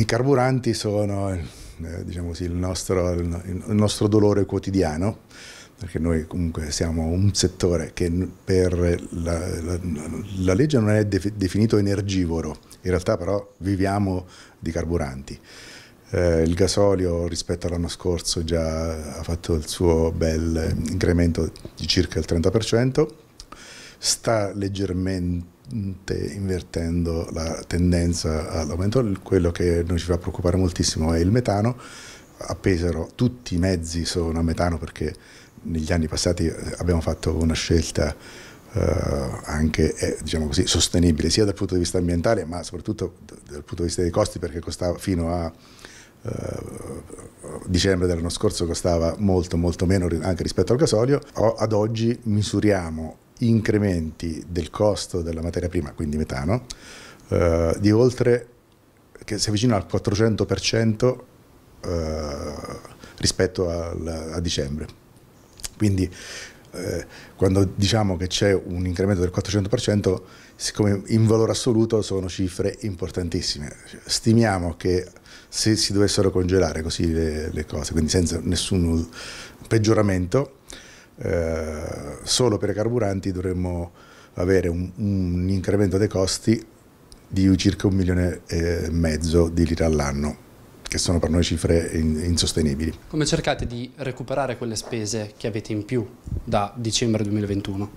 I carburanti sono eh, diciamo così, il, nostro, il nostro dolore quotidiano perché noi comunque siamo un settore che per la, la, la legge non è definito energivoro, in realtà però viviamo di carburanti. Eh, il gasolio rispetto all'anno scorso già ha fatto il suo bel incremento di circa il 30%, sta leggermente invertendo la tendenza all'aumento, quello che non ci fa preoccupare moltissimo è il metano, a Pesaro tutti i mezzi sono a metano perché negli anni passati eh, abbiamo fatto una scelta eh, anche eh, diciamo così, sostenibile sia dal punto di vista ambientale ma soprattutto dal punto di vista dei costi perché costava fino a eh, dicembre dell'anno scorso costava molto molto meno anche rispetto al gasolio, ad oggi misuriamo incrementi del costo della materia prima, quindi metano, eh, di oltre, che si avvicina al 400% eh, rispetto al, a dicembre. Quindi eh, quando diciamo che c'è un incremento del 400%, siccome in valore assoluto sono cifre importantissime, stimiamo che se si dovessero congelare così le, le cose, quindi senza nessun peggioramento, eh, solo per i carburanti dovremmo avere un, un, incremento dei costi di circa un milione e mezzo di lire all'anno che sono per noi cifre in, insostenibili. Come cercate di recuperare quelle spese che avete in più da dicembre 2021?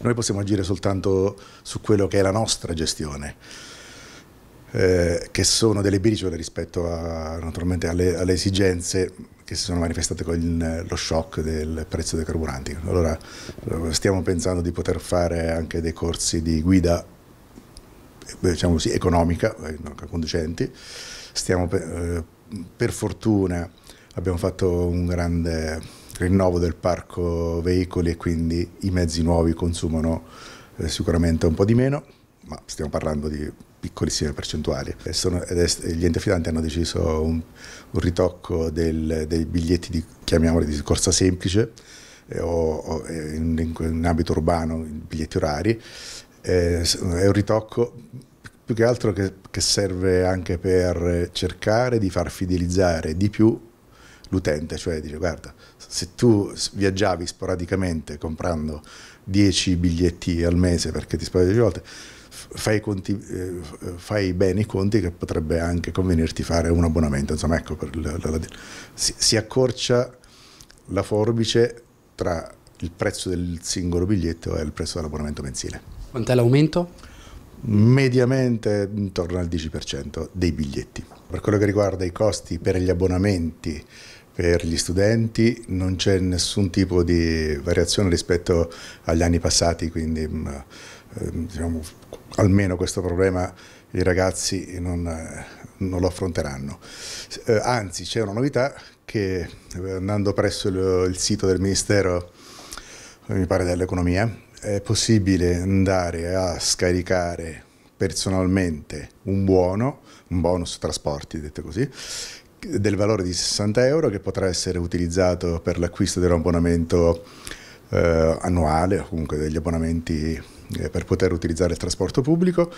Noi possiamo agire soltanto su quello che è la nostra gestione eh, che sono delle briciole rispetto a, naturalmente alle, alle, esigenze che si sono manifestate con il, lo shock del prezzo dei carburanti. Allora eh, stiamo pensando di poter fare anche dei corsi di guida eh, diciamo così, economica, conducenti. Stiamo, eh, per fortuna abbiamo fatto un grande rinnovo del parco veicoli e quindi i mezzi nuovi consumano eh, sicuramente un po' di meno, ma stiamo parlando di piccolissime percentuali. Sono, est, gli enti affidanti hanno deciso un, un ritocco del, dei biglietti di, chiamiamoli di corsa semplice eh, o, o eh, in, in, ambito urbano, biglietti orari. Eh, è un ritocco più che altro che, che serve anche per cercare di far fidelizzare di più l'utente, cioè dice guarda, se tu viaggiavi sporadicamente comprando 10 biglietti al mese perché ti spari 10 volte, fai, conti, eh, fai bene i conti che potrebbe anche convenirti fare un abbonamento, insomma ecco, la, la, la, si, si accorcia la forbice tra il prezzo del singolo biglietto e il prezzo dell'abbonamento mensile. Quanto è l'aumento? Mediamente intorno al 10% dei biglietti. Per quello che riguarda i costi per gli abbonamenti per gli studenti non c'è nessun tipo di variazione rispetto agli anni passati, quindi mm, ehm, diciamo, almeno questo problema i ragazzi non, non lo affronteranno. Eh, anzi, c'è una novità che eh, andando presso il, il sito del Ministero, eh, mi pare dell'Economia, è possibile andare a scaricare personalmente un buono, un bonus trasporti, detto così, del valore di 60 euro che potrà essere utilizzato per l'acquisto di un abbonamento eh, annuale o comunque degli abbonamenti eh, per poter utilizzare il trasporto pubblico.